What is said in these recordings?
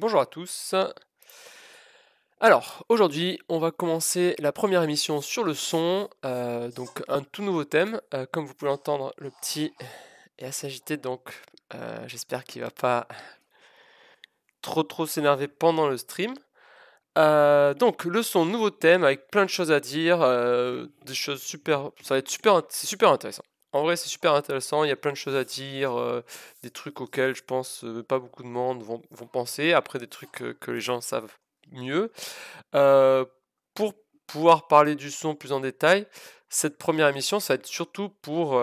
Bonjour à tous. Alors, aujourd'hui, on va commencer la première émission sur le son, euh, donc un tout nouveau thème. Euh, comme vous pouvez l'entendre, le petit est assez agité, donc euh, j'espère qu'il va pas trop trop s'énerver pendant le stream. donc, le son, nouveau thème avec plein de choses à dire, des choses super, ça va être super, c'est super intéressant. En vrai, c'est super intéressant. Il y a plein de choses à dire, euh, des trucs auxquels je pense euh, pas beaucoup de monde vont, penser. Après, des trucs que les gens savent mieux. Euh, pour pouvoir parler du son plus en détail, cette première émission, ça va être surtout pour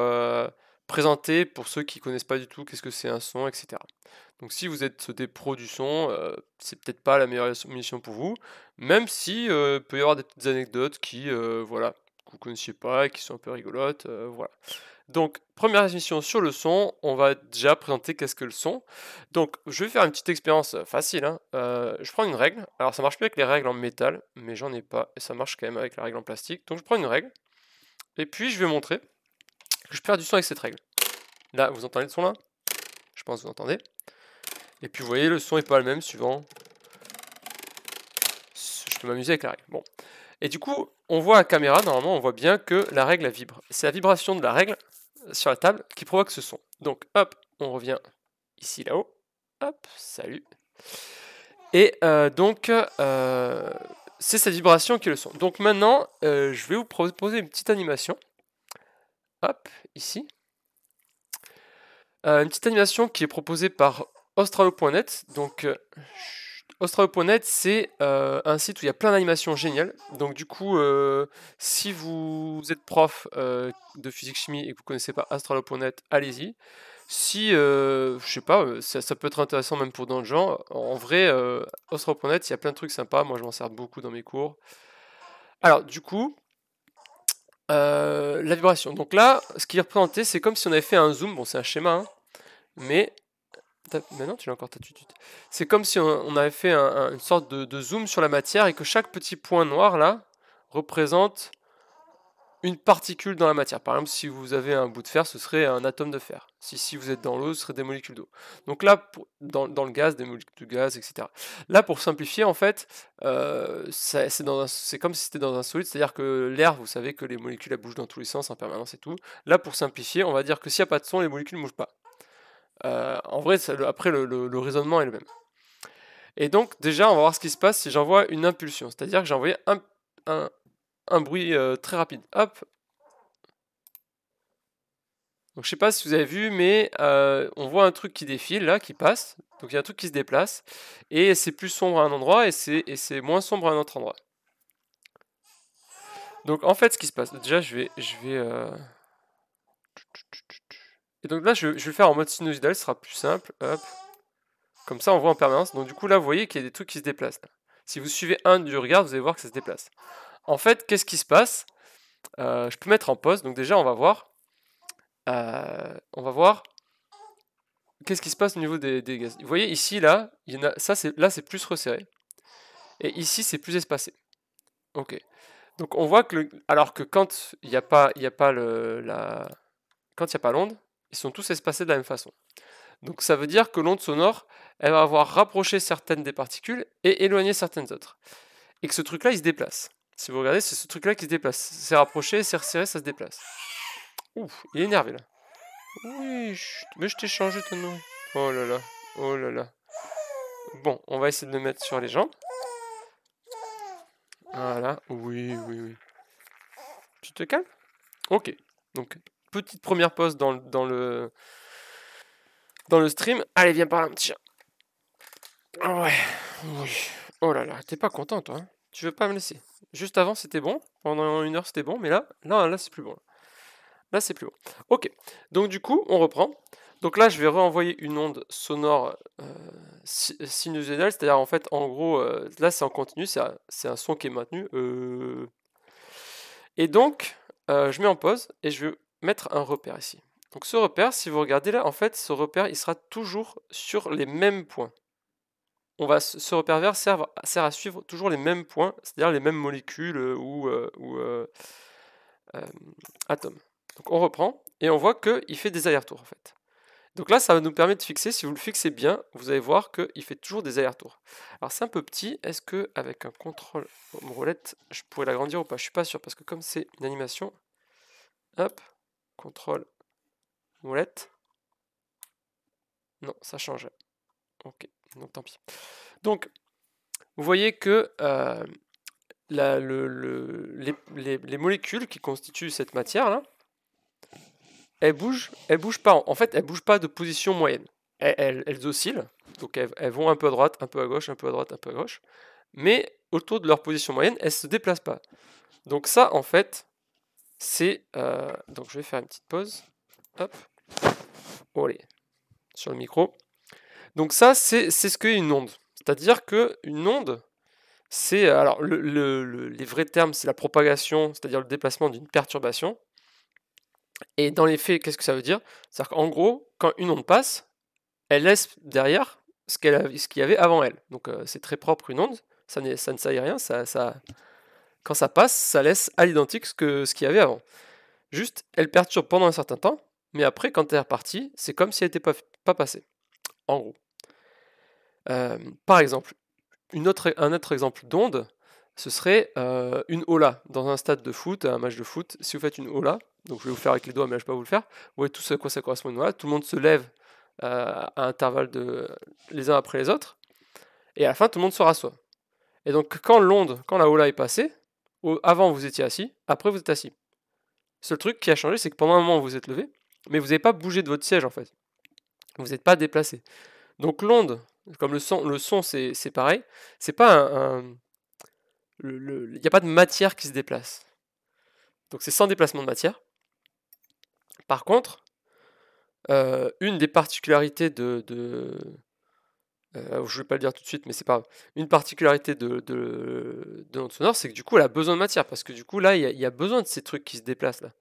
présenter pour ceux qui connaissent pas du tout qu'est-ce que c'est un son, etc. Donc, si vous êtes des pros du son, c'est peut-être pas la meilleure émission pour vous, même si peut y avoir des petites anecdotes qui, voilà, que vous connaissiez pas, qui sont un peu rigolotes, voilà. Donc, première émission sur le son, on va déjà présenter qu'est-ce que le son. Donc, je vais faire une petite expérience euh, facile. Hein. Euh, je prends une règle. Alors, ça marche mieux avec les règles en métal, mais j'en ai pas. Et ça marche quand même avec la règle en plastique. Donc, je prends une règle. Et puis, je vais montrer que je peux faire du son avec cette règle. Là, vous entendez le son là Je pense que vous entendez. Et puis, vous voyez, le son est pas le même suivant. Je peux m'amuser avec la règle. Bon. Et du coup, on voit à la caméra, normalement, on voit bien que la règle vibre. C'est la vibration de la règle sur la table qui provoque ce son. Donc hop, on revient ici là-haut. Hop, salut. Et euh, donc, euh, c'est cette vibration qui est le son. Donc maintenant, euh, je vais vous proposer une petite animation. Hop, ici. une petite animation qui est proposée par australo.net. Donc, je Ostrao.net, c'est euh, un site où il y a plein d'animations géniales. Donc du coup, euh, si vous êtes prof euh, de physique-chimie et que vous ne connaissez pas Astralo.net, allez-y. Si, je sais pas, ça, peut être intéressant même pour d'autres gens. En vrai, Ostrao.net, il y a plein de trucs sympas. Moi, je m'en sers beaucoup dans mes cours. Alors, du coup, la vibration. Donc là, ce qui est représenté, c'est comme si on avait fait un zoom. Bon, c'est un schéma, hein. mais Maintenant tu l'as encore ta C'est comme si on, avait fait une sorte de, zoom sur la matière et que chaque petit point noir là représente une particule dans la matière. Par exemple, si vous avez un bout de fer, ce serait un atome de fer. Si, si vous êtes dans l'eau, ce serait des molécules d'eau. Donc là, dans, le gaz, des molécules de gaz, etc. Là, pour simplifier, en fait, euh, c'est comme si c'était dans un solide, c'est-à-dire que l'air, vous savez que les molécules elles bougent dans tous les sens en permanence et tout. Là, pour simplifier, on va dire que s'il n'y a pas de son, les molécules ne bougent pas. Euh, en vrai, après, le, raisonnement est le même. Et donc, déjà, on va voir ce qui se passe si j'envoie une impulsion. C'est-à-dire que j'envoie un, bruit euh, très rapide. Hop Donc, je ne sais pas si vous avez vu, mais euh, on voit un truc qui défile, là, qui passe. Donc, il y a un truc qui se déplace. Et c'est plus sombre à un endroit et c'est moins sombre à un autre endroit. Donc, en fait, ce qui se passe... Déjà, Je vais donc là, je, vais le faire en mode sinusoidal, ce sera plus simple. Comme ça, on voit en permanence. Donc du coup, là, vous voyez qu'il y a des trucs qui se déplacent. Si vous suivez un du regard, vous allez voir que ça se déplace. En fait, qu'est-ce qui se passe euh, Je peux mettre en pause. Donc déjà, on va voir. Euh, on va voir qu'est-ce qui se passe au niveau des, gaz. Vous voyez ici, là, ça c'est là c'est plus resserré. Et ici, c'est plus espacé. Ok. Donc on voit que alors que quand il n'y a pas, y a pas le, la, quand il n'y a pas l'onde, ils sont tous espacés de la même façon. Donc ça veut dire que l'onde sonore, elle va avoir rapproché certaines des particules et éloigné certaines autres. Et que ce truc-là, il se déplace. Si vous regardez, c'est ce truc-là qui se déplace. C'est rapproché, c'est resserré, ça se déplace. Ouf, il est énervé là. Oui, mais je t'ai changé ton nom. Oh là là, oh là là. Bon, on va essayer de le mettre sur les jambes. Voilà, oui, oui, oui. Tu te calmes Ok, donc petite première pause dans, le, dans, le, dans le stream. Allez, viens par là, petit Oh ouais, oui. Oh là là, t'es pas content, toi. Hein. tu veux pas me laisser. Juste avant, c'était bon. Pendant une heure, c'était bon. Mais là, là, là c'est plus bon. Là, c'est plus bon. Ok. Donc, du coup, on reprend. Donc là, je vais renvoyer une onde sonore euh, c'est-à-dire en fait, en gros, euh, là c'est en continu, c'est un, son qui est maintenu. Euh. Et donc, euh, je mets en pause et je vais mettre un repère ici. Donc ce repère, si vous regardez là, en fait, ce repère, il sera toujours sur les mêmes points. On va, ce repère vert sert, à suivre toujours les mêmes points, c'est-à-dire les mêmes molécules ou, euh, euh, euh, atomes. Donc on reprend et on voit qu'il fait des allers-retours en fait. Donc là, ça va nous permettre de fixer. Si vous le fixez bien, vous allez voir qu'il fait toujours des allers-retours. Alors c'est un peu petit. Est-ce que avec un contrôle roulette, je pourrais l'agrandir ou pas Je suis pas sûr parce que comme c'est une animation, hop, Contrôle molette. Non, ça change. Ok, donc tant pis. Donc, vous voyez que euh, les, molécules qui constituent cette matière-là, elles bougent, bougent pas. En fait, elles bougent pas de position moyenne. Elles, oscillent, donc elles, vont un peu à droite, un peu à gauche, un peu à droite, un peu à gauche. Mais autour de leur position moyenne, elles se déplacent pas. Donc ça, en fait, c'est... Euh, donc je vais faire une petite pause. Hop. allez. Sur le micro. Donc ça, c'est ce qu'est une onde. C'est-à-dire qu'une onde, c'est... Alors le, les vrais termes, c'est la propagation, c'est-à-dire le déplacement d'une perturbation. Et dans les faits, qu'est-ce que ça veut dire C'est-à-dire qu'en gros, quand une onde passe, elle laisse derrière ce qu'il y avait avant elle. Donc euh, c'est très propre une onde, ça, ça ne saille rien, ça, quand ça passe, ça laisse à l'identique ce qu'il ce y avait avant. Juste, elle perturbe pendant un certain temps, mais après, quand elle est repartie, c'est comme si elle n'était pas, passée. En gros. Euh, par exemple, un autre exemple d'onde, ce serait euh, une hola dans un stade de foot, un match de foot. Si vous faites une hola, donc je vais vous faire avec les doigts, mais je ne vais pas vous le faire, vous voyez ce à quoi ça correspond une ola, Tout le monde se lève euh, à intervalles de, les uns après les autres, et à la fin, tout le monde se rassoit. Et donc, quand l'onde, quand la hola est passée, avant vous étiez assis, après vous êtes assis. Le seul truc qui a changé, c'est que pendant un moment vous êtes levé, mais vous n'avez pas bougé de votre siège en fait. Vous n'êtes pas déplacé. Donc l'onde, comme le son, le son c'est, pareil, c'est pas un. Il n'y a pas de matière qui se déplace. Donc c'est sans déplacement de matière. Par contre, euh, une des particularités de, euh, je ne vais pas le dire tout de suite, mais c'est pas une particularité de, de, notre sonore, c'est que du coup, elle a besoin de matière, parce que du coup, là, il y, a, besoin de ces trucs qui se déplacent, là.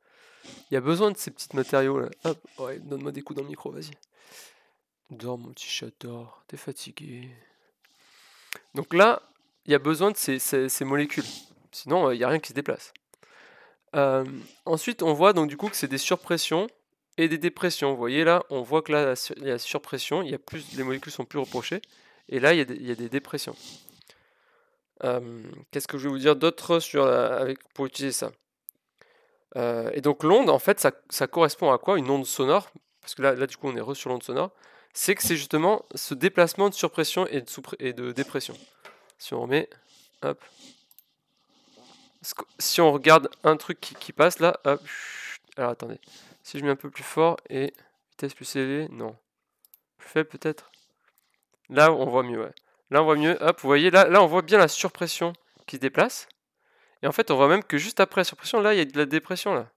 Il y a besoin de ces petits matériaux, ouais, donne-moi des coups dans le micro, vas-y. Dors, mon petit chat, dors, t'es fatigué. Donc là, il y a besoin de ces, molécules, sinon, euh, il n'y a rien qui se déplace. Euh, ensuite, on voit donc du coup que c'est des surpressions et des dépressions. Vous voyez là, on voit que là, il y a surpression, il y a plus, les molécules sont plus reprochées, et là, il y a des, dépressions. Qu'est-ce que je vais vous dire d'autre pour utiliser ça euh, Et donc l'onde, en fait, ça, correspond à quoi Une onde sonore, parce que là, là du coup, on est re sur l'onde sonore, c'est que c'est justement ce déplacement de surpression et de, et de dépression. Si on remet, hop. Si on regarde un truc qui, qui passe là, hop. Alors attendez, si je mets un peu plus fort et vitesse plus élevée, non. Plus faible peut-être Là, on voit mieux, ouais. Là, on voit mieux. Hop, vous voyez, là, là, on voit bien la surpression qui se déplace. Et en fait, on voit même que juste après la surpression, là, il y a de la dépression, là.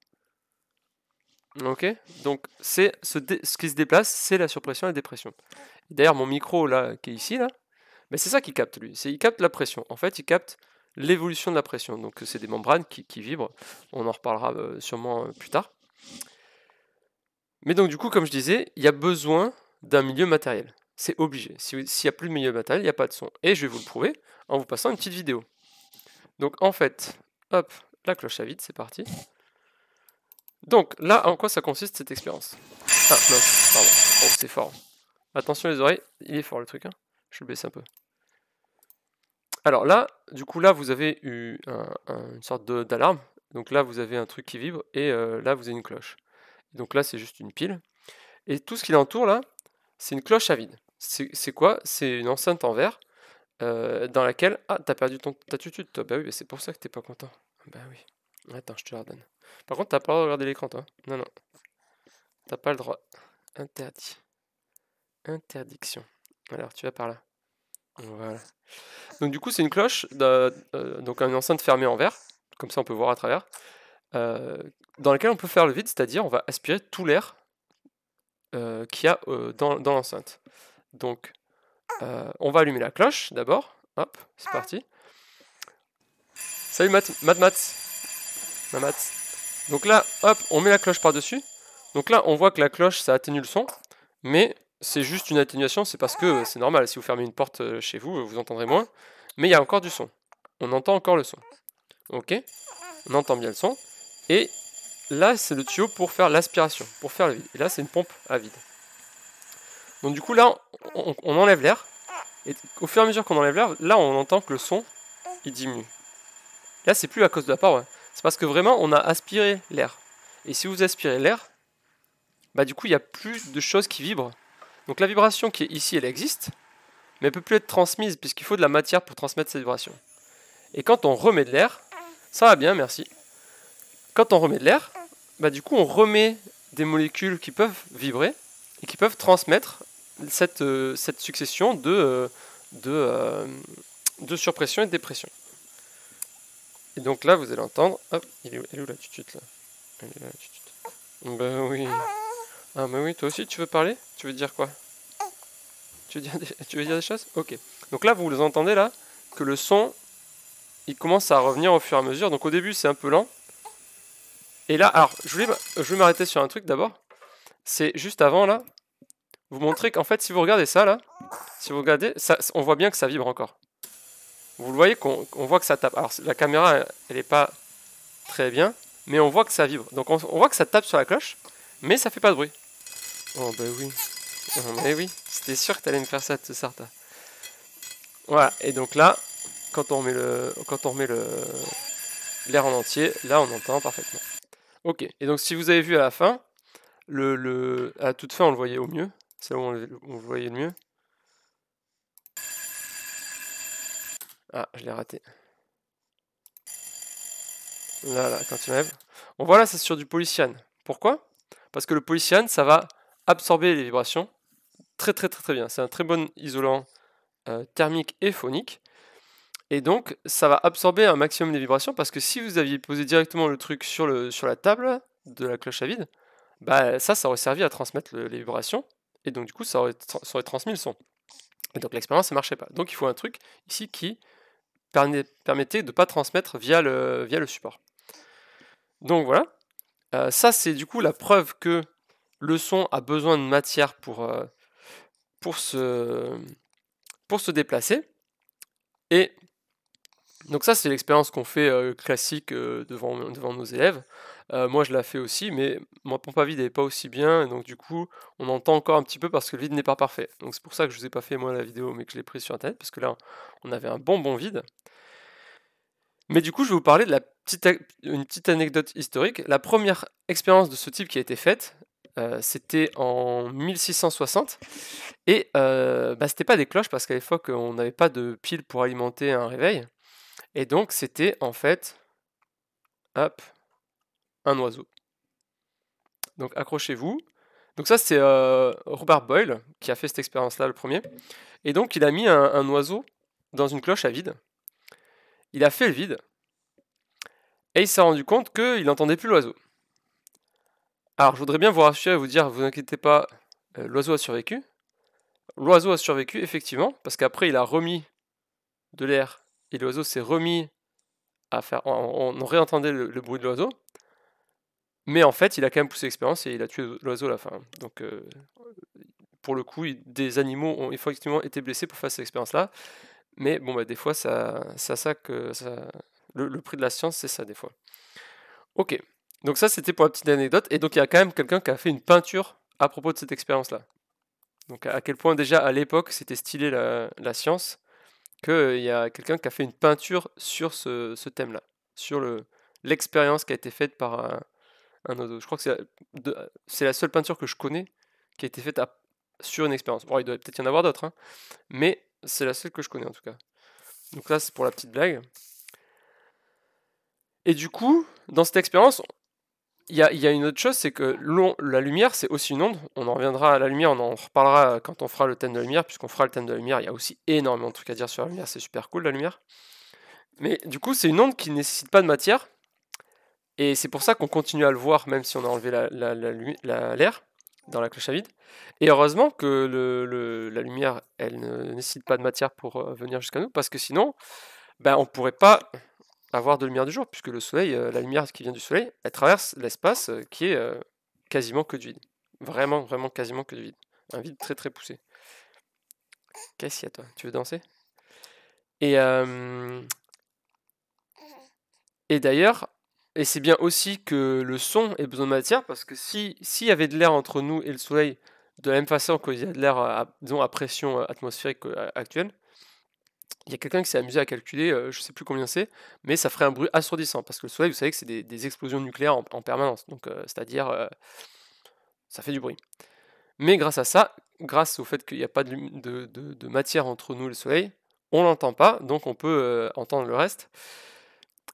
Ok Donc, c'est ce, qui se déplace, c'est la surpression et la dépression. D'ailleurs, mon micro, là, qui est ici, là, mais ben, c'est ça qu'il capte, lui. Il capte la pression. En fait, il capte l'évolution de la pression. Donc, c'est des membranes qui, vibrent. On en reparlera euh, sûrement euh, plus tard. Mais donc, du coup, comme je disais, il y a besoin d'un milieu matériel. C'est obligé. S'il n'y a plus de milieu matériel, il n'y a pas de son. Et je vais vous le prouver en vous passant une petite vidéo. Donc, en fait, hop, la cloche à vide, c'est parti. Donc, là, en quoi ça consiste cette expérience Ah, non, pardon. Oh, c'est fort. Attention les oreilles, il est fort le truc. Hein. Je le baisse un peu. Alors là, du coup, là, vous avez eu une sorte d'alarme. Donc là, vous avez un truc qui vibre et euh, là, vous avez une cloche. Donc là, c'est juste une pile. Et tout ce qui l'entoure là, c'est une cloche à vide. C'est quoi C'est une enceinte en verre euh, dans laquelle. Ah, t'as perdu ton, tatitude, toi. Bah oui, c'est pour ça que t'es pas content. Bah oui. Attends, je te la redonne. Par contre, t'as pas le droit de regarder l'écran, toi. Non, non. T'as pas le droit. Interdit. Interdiction. Alors, tu vas par là. Voilà. Donc, du coup, c'est une cloche, euh, donc une enceinte fermée en verre. Comme ça, on peut voir à travers. Euh, dans lequel on peut faire le vide, c'est-à-dire on va aspirer tout l'air euh, qu'il y a euh, dans, l'enceinte. Donc, euh, on va allumer la cloche d'abord. Hop, c'est parti. Salut Matt, Matt, Matt. Donc là, hop, on met la cloche par-dessus. Donc là, on voit que la cloche, ça atténue le son. Mais c'est juste une atténuation, c'est parce que c'est normal. Si vous fermez une porte chez vous, vous entendrez moins. Mais il y a encore du son. On entend encore le son. Ok On entend bien le son. Et Là, c'est le tuyau pour faire l'aspiration, pour faire le vide. Et là, c'est une pompe à vide. Donc du coup, là, on, enlève l'air. Et au fur et à mesure qu'on enlève l'air, là, on entend que le son, il diminue. Là, c'est plus à cause de la paroi. Hein. C'est parce que vraiment, on a aspiré l'air. Et si vous aspirez l'air, bah du coup, il n'y a plus de choses qui vibrent. Donc la vibration qui est ici, elle existe, mais elle peut plus être transmise puisqu'il faut de la matière pour transmettre cette vibration. Et quand on remet de l'air, ça va bien, merci. Quand on remet de l'air, bah, du coup, on remet des molécules qui peuvent vibrer et qui peuvent transmettre cette, euh, cette succession de, euh, de, euh, de, surpression et de dépression. Et donc là, vous allez entendre. Hop, il est où, là la là Elle est là, la tutute. Ben oui. Ah, ben oui, toi aussi, tu veux parler Tu veux dire quoi tu veux dire, des, tu veux dire des choses Ok. Donc là, vous les entendez là, que le son, il commence à revenir au fur et à mesure. Donc au début, c'est un peu lent. Et là, alors, je vais je vais m'arrêter sur un truc d'abord. C'est juste avant, là, vous montrer qu'en fait, si vous regardez ça, là, si vous regardez, ça, on voit bien que ça vibre encore. Vous le voyez, qu'on on voit que ça tape. Alors, la caméra, elle, n'est est pas très bien, mais on voit que ça vibre. Donc, on, voit que ça tape sur la cloche, mais ça fait pas de bruit. Oh, ben oui. Oh, mais oui, c'était sûr que allais me faire ça, ce Sarta. Voilà, et donc là, quand on remet le, quand on remet le, l'air en entier, là, on entend parfaitement. Ok, et donc si vous avez vu à la fin, le, à toute fin on le voyait au mieux, c'est là où on le, voyait le mieux. Ah, je l'ai raté. Là, là, quand tu lèves. On voit là, c'est sur du polycyane. Pourquoi Parce que le polycyane, ça va absorber les vibrations très très très très bien. C'est un très bon isolant euh, thermique et phonique. Et donc, ça va absorber un maximum des vibrations parce que si vous aviez posé directement le truc sur, le, sur la table de la cloche à vide, bah ça, ça aurait servi à transmettre les vibrations et donc du coup, ça aurait, transmis le son. Et donc l'expérience ne marchait pas. Donc il faut un truc ici qui permettait de ne pas transmettre via le, via le support. Donc voilà. Euh, ça, c'est du coup la preuve que le son a besoin de matière pour, euh, pour, se, pour se déplacer. Et donc ça, c'est l'expérience qu'on fait euh, classique euh, devant, devant nos élèves. Euh, moi, je la fais aussi, mais ma pompe à vide n'est pas aussi bien, donc du coup, on entend encore un petit peu parce que le vide n'est pas parfait. Donc c'est pour ça que je ne vous ai pas fait moi la vidéo, mais que je l'ai prise sur Internet, parce que là, on avait un bon bon vide. Mais du coup, je vais vous parler de la petite, une petite anecdote historique. La première expérience de ce type qui a été faite, c'était en 1660. Et bah, ce n'était pas des cloches, parce qu'à l'époque, on n'avait pas de piles pour alimenter un réveil. Et donc c'était en fait, un oiseau. Donc accrochez-vous. Donc ça c'est euh, Robert Boyle qui a fait cette expérience-là le premier. Et donc il a mis un, oiseau dans une cloche à vide. Il a fait le vide. Et il s'est rendu compte qu'il n'entendait plus l'oiseau. Alors je voudrais bien vous rassurer et vous dire, vous inquiétez pas, euh, l'oiseau a survécu. L'oiseau a survécu, effectivement, parce qu'après il a remis de l'air et l'oiseau s'est remis à faire. On, réentendait le, bruit de l'oiseau, mais en fait, il a quand même poussé l'expérience et il a tué l'oiseau à la fin. Donc, euh, pour le coup, des animaux ont effectivement été blessés pour faire cette expérience-là, mais bon, bah, des fois, ça, ça, ça que ça, le, prix de la science, c'est ça des fois. Ok. Donc ça, c'était pour la petite anecdote. Et donc, il y a quand même quelqu'un qui a fait une peinture à propos de cette expérience-là. Donc, à quel point déjà à l'époque, c'était stylé la science qu'il y a quelqu'un qui a fait une peinture sur ce, thème-là, sur le, l'expérience qui a été faite par un, autre. Je crois que c'est la, seule peinture que je connais qui a été faite sur une expérience. Bon, il doit peut-être y en avoir d'autres, hein, mais c'est la seule que je connais en tout cas. Donc là, c'est pour la petite blague. Et du coup, dans cette expérience, il y, a, une autre chose, c'est que la lumière, c'est aussi une onde. On en reviendra à la lumière, on en reparlera quand on fera le thème de la lumière, puisqu'on fera le thème de la lumière. Il y a aussi énormément de trucs à dire sur la lumière, c'est super cool la lumière. Mais du coup, c'est une onde qui ne nécessite pas de matière. Et c'est pour ça qu'on continue à le voir, même si on a enlevé l'air la, la, dans la cloche à vide. Et heureusement que la lumière, elle ne nécessite pas de matière pour euh, venir jusqu'à nous, parce que sinon, ben, on pourrait pas avoir de lumière du jour, puisque le soleil, euh, la lumière qui vient du soleil, elle traverse l'espace euh, qui est euh, quasiment que du vide. Vraiment, vraiment quasiment que du vide. Un vide très très poussé. Qu'est-ce qu'il y a toi Tu veux danser Et, et d'ailleurs, et c'est bien aussi que le son ait besoin de matière, parce que s'il y avait de l'air entre nous et le soleil, de la même façon qu'il y a de l'air à pression atmosphérique actuelle, il y a quelqu'un qui s'est amusé à calculer, euh, je ne sais plus combien c'est, mais ça ferait un bruit assourdissant, parce que le Soleil, vous savez que c'est des, explosions nucléaires en, permanence, donc euh, c'est-à-dire euh, ça fait du bruit. Mais grâce à ça, grâce au fait qu'il n'y a pas de, matière entre nous et le Soleil, on ne l'entend pas, donc on peut entendre le reste.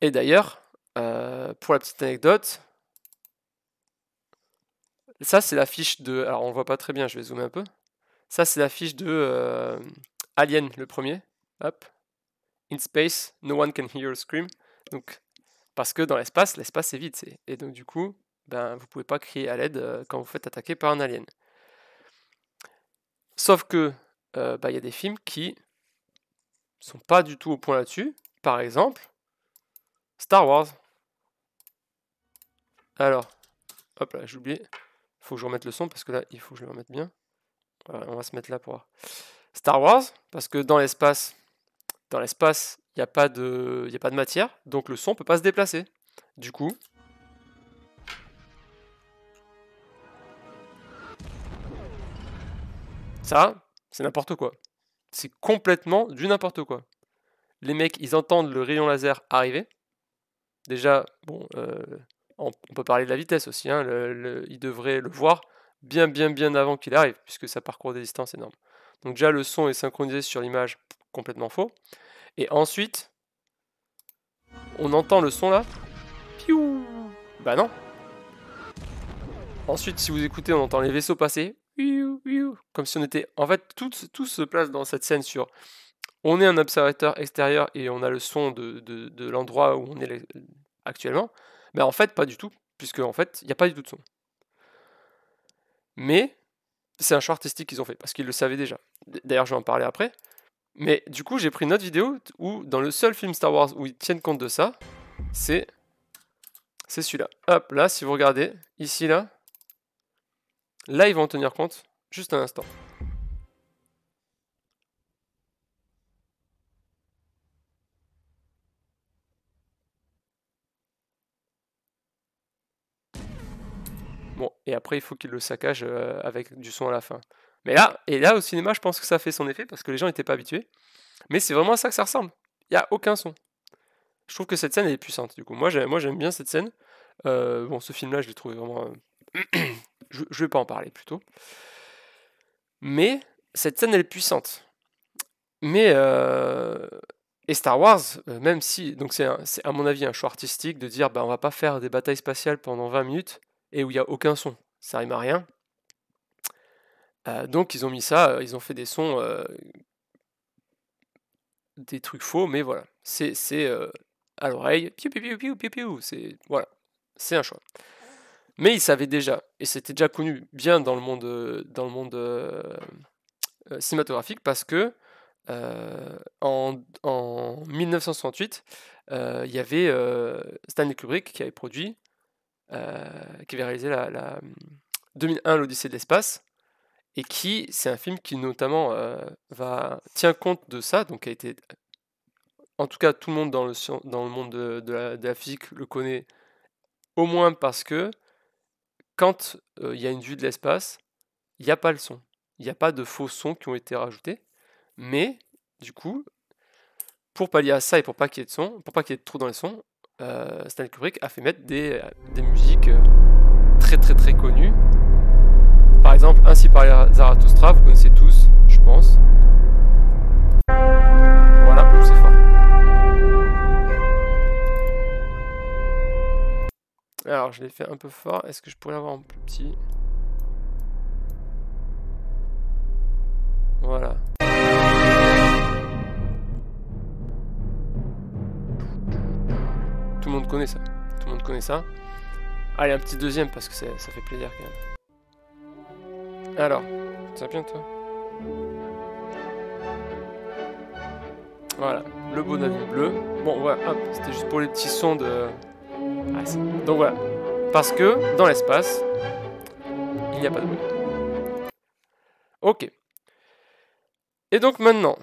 Et d'ailleurs, pour la petite anecdote, ça c'est l'affiche de... Alors on ne voit pas très bien, je vais zoomer un peu. Ça c'est l'affiche de Alien, le premier. Hop. In space, no one can hear your scream. Donc, parce que dans l'espace, l'espace est vide. Et donc, du coup, ben, vous pouvez pas crier à l'aide euh, quand vous faites attaquer par un alien. Sauf que, euh, ben, il y a des films qui sont pas du tout au point là-dessus. Par exemple, Star Wars. Alors, hop là, j'ai oublié. il Faut que je remette le son parce que là, il faut que je le remette bien. on va se mettre là pour Star Wars, parce que dans l'espace, dans l'espace, il n'y a, pas de, a pas de matière, donc le son ne peut pas se déplacer. Du coup... Ça, c'est n'importe quoi. C'est complètement du n'importe quoi. Les mecs, ils entendent le rayon laser arriver. Déjà, bon, euh, on, peut parler de la vitesse aussi. Hein, ils devraient le voir bien, bien, bien avant qu'il arrive, puisque ça parcourt des distances énormes. Donc déjà, le son est synchronisé sur l'image, complètement faux. Et ensuite, on entend le son là. Piou Bah non Ensuite, si vous écoutez, on entend les vaisseaux passer. Comme si on était... En fait, tout, tout, se place dans cette scène sur... On est un observateur extérieur et on a le son de, l'endroit où on est actuellement. Mais en fait, pas du tout. Puisque en fait, il n'y a pas du tout de son. Mais c'est un choix artistique qu'ils ont fait, parce qu'ils le savaient déjà. D'ailleurs, je vais en parler après. Mais du coup, j'ai pris une autre vidéo où, dans le seul film Star Wars où ils tiennent compte de ça, c'est celui-là. Hop, là, si vous regardez, ici, là, là, ils vont en tenir compte. Juste un instant. Bon, et après, il faut qu'ils le saccagent euh, avec du son à la fin. Mais là, et là, au cinéma, je pense que ça fait son effet parce que les gens n'étaient pas habitués. Mais c'est vraiment à ça que ça ressemble. Il n'y a aucun son. Je trouve que cette scène, est puissante. Du coup, moi, j'aime, moi, j'aime bien cette scène. Euh, bon, ce film-là, je l'ai trouvé vraiment. Euh, je ne vais pas en parler plutôt. Mais cette scène, elle est puissante. Mais. Euh, et Star Wars, même si. Donc, c'est, à mon avis un choix artistique de dire ben, on va pas faire des batailles spatiales pendant 20 minutes et où il n'y a aucun son. Ça rime à rien. Euh, donc ils ont mis ça, euh, ils ont fait des sons, euh, des trucs faux, mais voilà, c'est à l'oreille, piou piou piou piou c'est voilà, c'est un choix. Mais ils savaient déjà, et c'était déjà connu bien dans le monde, dans le monde cinématographique, parce que en, en, 1968, il y avait Stanley Kubrick qui avait produit, qui avait réalisé la, 2001 hum, l'Odyssée de l'espace, et qui, c'est un film qui notamment euh, va tient compte de ça, donc a été, en tout cas tout le monde dans le, dans le monde de, de, la, physique le connaît, au moins parce que quand euh, il y a une vue de l'espace, il n'y a pas le son, il n'y a pas de faux sons qui ont été rajoutés, mais du coup, pour pallier à ça et pour pas qu'il y ait de son, pour pas qu'il y ait de trous dans les sons, euh, Stanley Kubrick a fait mettre des, des musiques très très très connues par exemple, Ainsi par Zarathustra, vous connaissez tous, je pense. Voilà, c'est fort. Alors, je l'ai fait un peu fort. Est-ce que je pourrais l'avoir en plus petit Voilà. Tout le monde connaît ça. Tout le monde connaît ça. Allez, un petit deuxième parce que ça fait plaisir quand même. Alors, ça de toi Voilà, le beau navire bleu. Bon, voilà, hop, c'était juste pour les petits sons de... Ah, donc voilà, parce que dans l'espace, il n'y a pas de bruit. Ok. Et donc maintenant,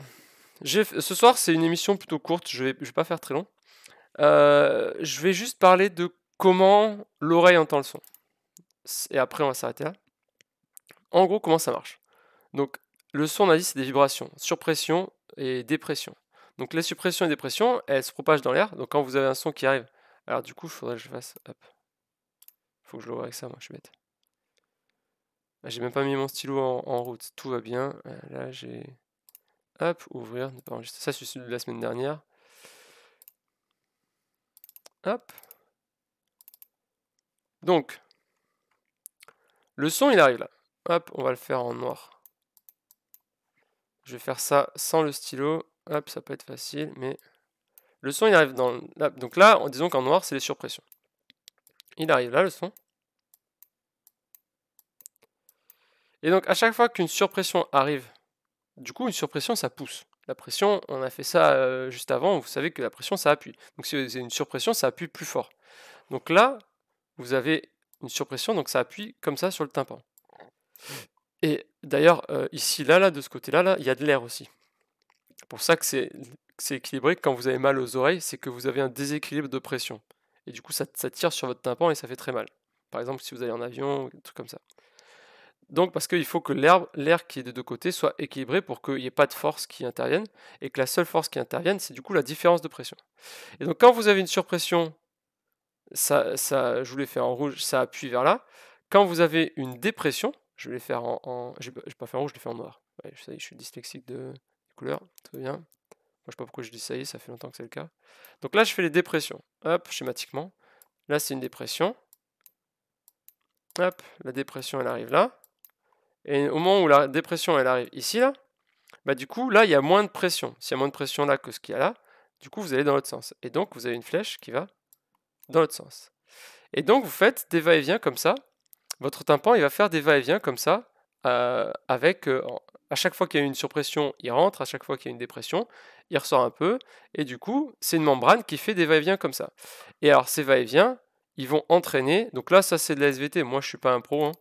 ce soir c'est une émission plutôt courte, je vais, vais pas faire très long. Euh, je vais juste parler de comment l'oreille entend le son. Et après on va s'arrêter là. En gros, comment ça marche Donc, le son, on a dit, c'est des vibrations, surpression et dépression. Donc, les suppressions et dépressions, elles se propagent dans l'air. Donc, quand vous avez un son qui arrive, alors du coup, il faudrait que je fasse. Hop. Faut que je l'ouvre avec ça, moi, je suis bête. Ah, j'ai même pas mis mon stylo en, route. Tout va bien. Euh, là, j'ai. Hop, ouvrir. Ça, c'est celui de la semaine dernière. Hop. Donc, le son, il arrive là. Hop, on va le faire en noir. Je vais faire ça sans le stylo. Hop, ça peut être facile, mais... Le son, il arrive dans... Donc là, disons qu'en noir, c'est les surpressions. Il arrive là, le son. Et donc, à chaque fois qu'une surpression arrive, du coup, une surpression, ça pousse. La pression, on a fait ça euh, juste avant, vous savez que la pression, ça appuie. Donc, si c'est une surpression, ça appuie plus fort. Donc là, vous avez une surpression, donc ça appuie comme ça sur le tympan. Et d'ailleurs, euh, ici, là, là, de ce côté-là, là, il y a de l'air aussi. C'est pour ça que c'est, équilibré. Quand vous avez mal aux oreilles, c'est que vous avez un déséquilibre de pression. Et du coup, ça, tire sur votre tympan et ça fait très mal. Par exemple, si vous allez en avion, un truc comme ça. Donc, parce qu'il faut que l'air qui est des deux côtés soit équilibré pour qu'il n'y ait pas de force qui intervienne, et que la seule force qui intervienne, c'est du coup la différence de pression. Et donc, quand vous avez une surpression, ça, ça, je vous l'ai fait en rouge, ça appuie vers là. Quand vous avez une dépression, je vais les faire en. je vais pas faire en rouge, je les fais en noir. ça je suis dyslexique de, couleur. couleurs, tout bien. Moi, je sais pas pourquoi je dis ça y ça fait longtemps que c'est le cas. Donc là, je fais les dépressions. Hop, schématiquement. Là, c'est une dépression. Hop, la dépression, elle arrive là. Et au moment où la dépression, elle arrive ici, là, bah du coup, là, il y a moins de pression. S'il y a moins de pression là que ce qu'il y a là, du coup, vous allez dans l'autre sens. Et donc, vous avez une flèche qui va dans l'autre sens. Et donc, vous faites des va-et-vient comme ça, votre tympan, il va faire des va-et-vient comme ça, euh, avec euh, à chaque fois qu'il y a une surpression, il rentre, à chaque fois qu'il y a une dépression, il ressort un peu, et du coup, c'est une membrane qui fait des va-et-vient comme ça. Et alors, ces va-et-vient, ils vont entraîner, donc là, ça c'est de la SVT, moi je suis pas un pro, hein.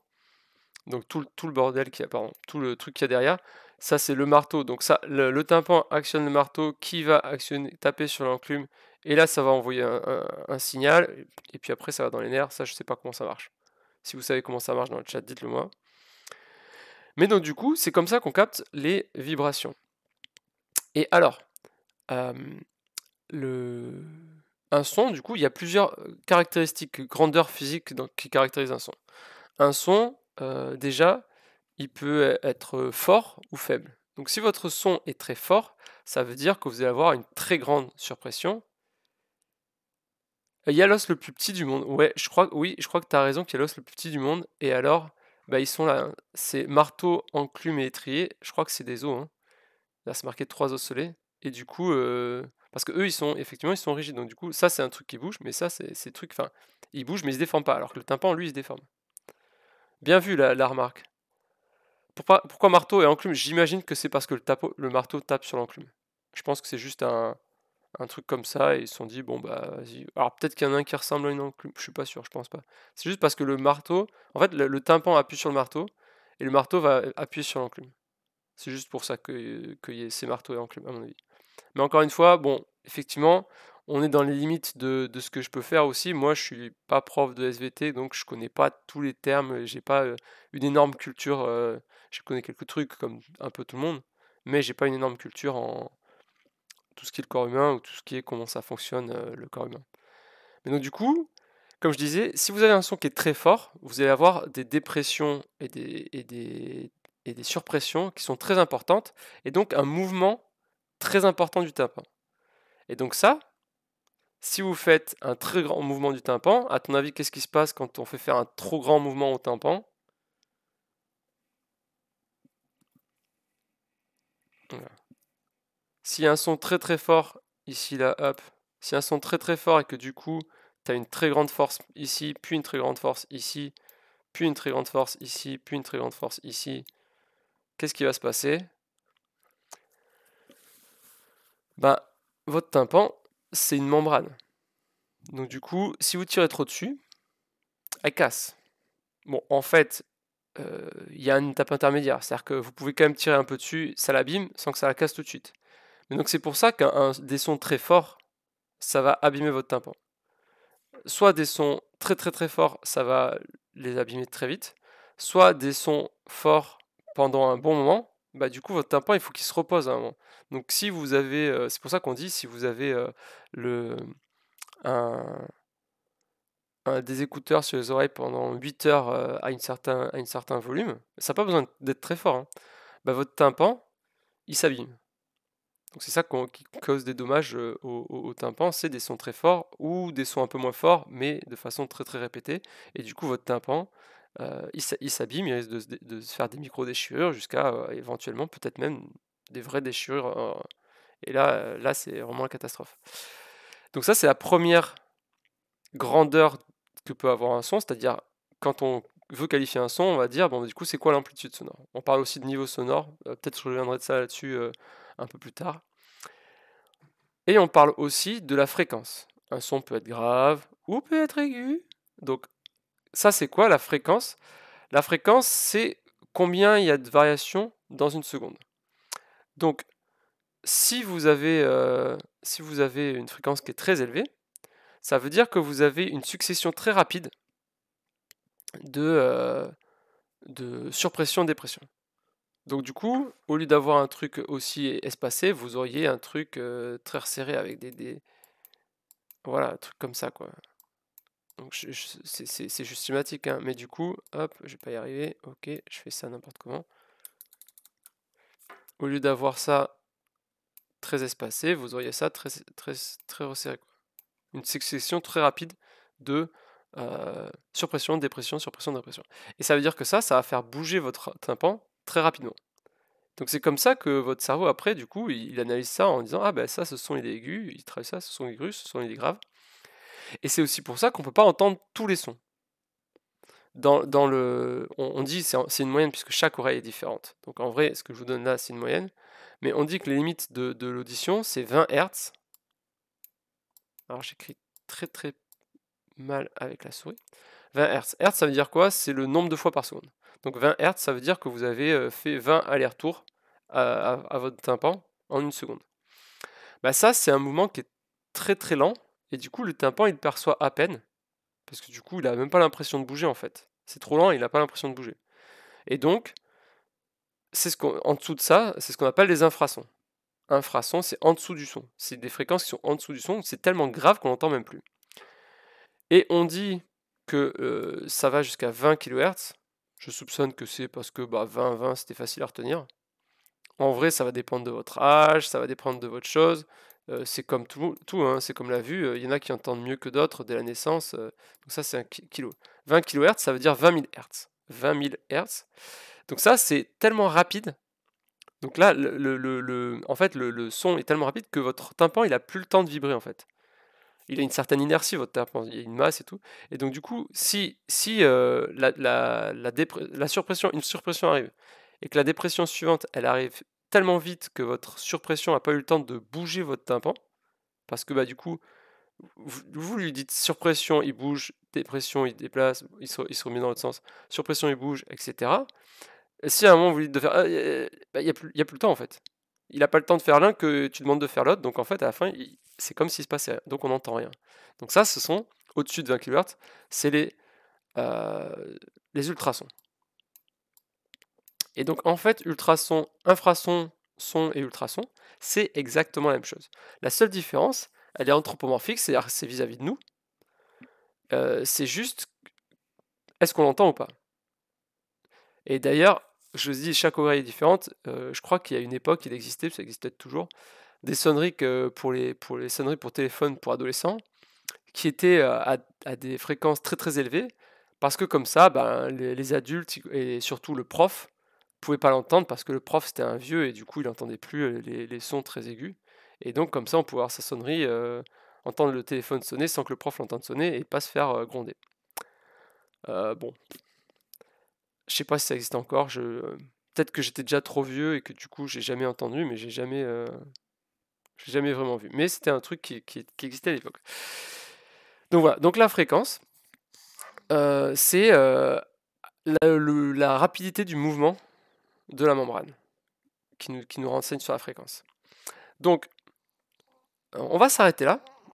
donc tout, le bordel qu'il a, pardon, tout le truc qu'il y a derrière, ça c'est le marteau, donc ça, le, tympan actionne le marteau, qui va actionner, taper sur l'enclume, et là, ça va envoyer un, un signal, et puis après, ça va dans les nerfs, ça je sais pas comment ça marche. Si vous savez comment ça marche dans le chat, dites-le moi. Mais donc du coup, c'est comme ça qu'on capte les vibrations. Et alors, un son, du coup, il y a plusieurs caractéristiques, grandeur physique qui caractérisent un son. Un son, déjà, il peut e-, être fort ou faible. Donc si votre son est très fort, ça veut dire que vous allez avoir une très grande surpression, l'os le plus petit du monde. Ouais, je crois, oui, je crois que tu as raison, l'os le plus petit du monde. Et alors, bah, ils sont là. Hein. C'est marteau, enclume et étrier. Je crois que c'est des os. Hein. Là, c'est marqué trois os Et du coup, euh, parce que eux, ils sont effectivement, ils sont rigides. Donc du coup, ça, c'est un truc qui bouge, mais ça, c'est ces trucs. Enfin, ils bougent, mais ils se déforment pas. Alors que le tympan, lui, il se déforme. Bien vu la, remarque. Pourquoi, marteau et enclume J'imagine que c'est parce que le, le marteau tape sur l'enclume. Je pense que c'est juste un, un truc comme ça, et ils se sont dit, bon, bah, vas-y. Alors peut-être qu'il y en a un qui ressemble à une enclume, je suis pas sûr, je pense pas. C'est juste parce que le marteau, en fait, le, tympan appuie sur le marteau, et le marteau va euh, appuyer sur l'enclume. C'est juste pour ça que, y ces marteaux et enclumes, à mon avis. Mais encore une fois, bon, effectivement, on est dans les limites de, ce que je peux faire aussi. Moi, je suis pas prof de SVT, donc je connais pas tous les termes, j'ai pas euh, une énorme culture. Euh, je connais quelques trucs comme un peu tout le monde, mais j'ai pas une énorme culture en, tout ce qui est le corps humain ou tout ce qui est comment ça fonctionne euh, le corps humain. Mais donc du coup, comme je disais, si vous avez un son qui est très fort, vous allez avoir des dépressions et des, et des, et des surpressions qui sont très importantes, et donc un mouvement très important du tympan. Et donc ça, si vous faites un très grand mouvement du tympan, à ton avis, qu'est-ce qui se passe quand on fait faire un trop grand mouvement au tympan voilà. S'il y a un son très très fort ici, là, hop, s'il un son très très fort et que du coup, tu as une très grande force ici, puis une très grande force ici, puis une très grande force ici, puis une très grande force ici, qu'est-ce qui va se passer Ben, votre tympan, c'est une membrane. Donc du coup, si vous tirez trop dessus, elle casse. Bon, en fait, euh, il y a une étape intermédiaire, c'est-à-dire que vous pouvez quand même tirer un peu dessus, ça l'abîme sans que ça la casse tout de suite donc c'est pour ça qu'un des sons très forts, ça va abîmer votre tympan. Soit des sons très très très forts, ça va les abîmer très vite. Soit des sons forts pendant un bon moment, bah du coup votre tympan il faut qu'il se repose à un moment. Donc si vous avez, euh, c'est pour ça qu'on dit si vous avez euh, le un, des écouteurs sur les oreilles pendant 8 heures euh, à, certain, à un certain volume, ça n'a pas besoin d'être très fort, hein. bah, votre tympan, il s'abîme. Donc c'est ça qui cause des dommages euh, au, tympan, c'est des sons très forts ou des sons un peu moins forts, mais de façon très très répétée. Et du coup, votre tympan, euh, il s'abîme, il risque de, se faire des micro-déchirures jusqu'à euh, éventuellement peut-être même des vraies déchirures. et là, là c'est vraiment la catastrophe. Donc ça, c'est la première grandeur que peut avoir un son, c'est-à-dire quand on veut qualifier un son, on va dire, bon, du coup, c'est quoi l'amplitude sonore On parle aussi de niveau sonore, peut-être je reviendrai de ça là-dessus un peu plus tard. Et on parle aussi de la fréquence. Un son peut être grave ou peut être aigu. Donc ça c'est quoi la fréquence La fréquence c'est combien il y a de variations dans une seconde. Donc si vous avez, euh, si vous avez une fréquence qui est très élevée, ça veut dire que vous avez une succession très rapide de, euh, de surpression-dépression. Donc du coup, au lieu d'avoir un truc aussi espacé, vous auriez un truc euh, très resserré avec des, Voilà, un truc comme ça, quoi. Donc c'est juste schématique, hein. mais du coup, hop, je vais pas y arriver, ok, je fais ça n'importe comment. Au lieu d'avoir ça très espacé, vous auriez ça très, très, très resserré. Une succession très rapide de euh, surpression, dépression, surpression, dépression. Et ça veut dire que ça, ça va faire bouger votre tympan très rapidement. Donc c'est comme ça que votre cerveau, après, du coup, il analyse ça en disant Ah ben ça, ce sont les aigus, il travaille ça, ce sont les aigus, ce sont les graves. Et c'est aussi pour ça qu'on ne peut pas entendre tous les sons. Dans, le, on, dit c'est une moyenne puisque chaque oreille est différente. Donc en vrai, ce que je vous donne là, c'est une moyenne. Mais on dit que les limites de, de l'audition, c'est 20 Hz. Alors j'écris très très mal avec la souris. 20 Hz. Hz, ça veut dire quoi C'est le nombre de fois par seconde. Donc 20 Hz, ça veut dire que vous avez euh, fait 20 allers-retours à, votre tympan en une seconde. Bah ça, c'est un mouvement qui est très très lent, et du coup, le tympan, il perçoit à peine, parce que du coup, il n'a même pas l'impression de bouger en fait. C'est trop lent, il n'a pas l'impression de bouger. Et donc, c'est ce en dessous de ça, c'est ce qu'on appelle les infrasons. Infrasons, c'est en dessous du son. C'est des fréquences qui sont en dessous du son, c'est tellement grave qu'on n'entend même plus. Et on dit que euh, ça va jusqu'à 20 kHz, je soupçonne que c'est parce que bah, 20-20, c'était facile à retenir. En vrai, ça va dépendre de votre âge, ça va dépendre de votre chose. Euh, c'est comme tout, tout hein, c'est comme la vue. Euh, il y en a qui entendent mieux que d'autres dès la naissance. Euh, donc ça, c'est un kilo. 20 kHz, ça veut dire 20 000 Hz. 20 000 Hz. Donc ça, c'est tellement rapide. Donc là, le, en fait, le, son est tellement rapide que votre tympan, il a plus le temps de vibrer en fait il a une certaine inertie, votre tympan, il y a une masse et tout. Et donc, du coup, si, si euh, la, la, surpression, une surpression arrive, et que la dépression suivante, elle arrive tellement vite que votre surpression n'a pas eu le temps de bouger votre tympan, parce que bah, du coup, vous, lui dites surpression, il bouge, dépression, il déplace, il se, remet dans l'autre sens, surpression, il bouge, etc. si à un moment vous lui dites de faire, ah, il n'y a plus le temps en fait il n'a pas le temps de faire l'un que tu demandes de faire l'autre. Donc en fait, à la fin, c'est comme s'il se passait Donc on n'entend rien. Donc ça, ce sont au-dessus de 20 kHz, c'est les, euh, les ultrasons. Et donc en fait, ultrasons, infrasons, sons et ultrasons, c'est exactement la même chose. La seule différence, elle est anthropomorphique, c'est-à-dire c'est vis-à-vis de nous. Euh, c'est juste, est-ce qu'on l'entend ou pas Et d'ailleurs, je dis chaque oreille est différente. Euh, je crois qu'il y a une époque, il existait, ça existait toujours, des sonneries pour, les, pour les sonneries pour téléphone pour adolescents qui étaient euh, à, des fréquences très très élevées parce que comme ça, ben, les, adultes et surtout le prof pouvaient pas l'entendre parce que le prof c'était un vieux et du coup il n'entendait plus euh, les, sons très aigus. Et donc comme ça on pouvait avoir sa sonnerie, entendre le téléphone sonner sans que le prof l'entende sonner et pas se faire gronder. bon, je ne sais pas si ça existe encore. Euh, peut-être que j'étais déjà trop vieux et que du coup j'ai jamais entendu, mais j'ai jamais, euh, jamais vraiment vu. Mais c'était un truc qui, existait à l'époque. Donc voilà, donc la fréquence, euh, c'est la, rapidité du mouvement de la membrane qui nous renseigne sur la fréquence. Donc on va s'arrêter là.